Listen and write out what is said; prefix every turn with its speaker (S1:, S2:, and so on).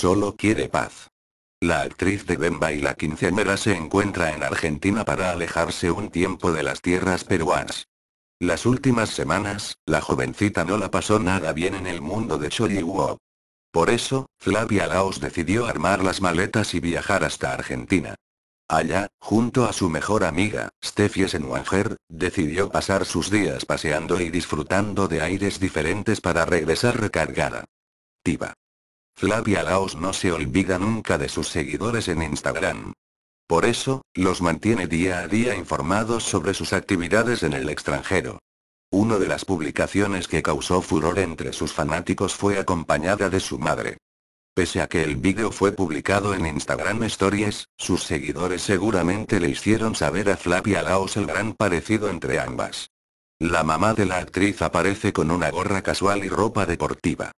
S1: solo quiere paz. La actriz de Bemba y la quincenera se encuentra en Argentina para alejarse un tiempo de las tierras peruanas. Las últimas semanas, la jovencita no la pasó nada bien en el mundo de Chollywood. Por eso, Flavia Laos decidió armar las maletas y viajar hasta Argentina. Allá, junto a su mejor amiga, Steffi Senuanger, decidió pasar sus días paseando y disfrutando de aires diferentes para regresar recargada. Tiva. Flavia Laos no se olvida nunca de sus seguidores en Instagram. Por eso, los mantiene día a día informados sobre sus actividades en el extranjero. Una de las publicaciones que causó furor entre sus fanáticos fue acompañada de su madre. Pese a que el vídeo fue publicado en Instagram Stories, sus seguidores seguramente le hicieron saber a Flavia Laos el gran parecido entre ambas. La mamá de la actriz aparece con una gorra casual y ropa deportiva.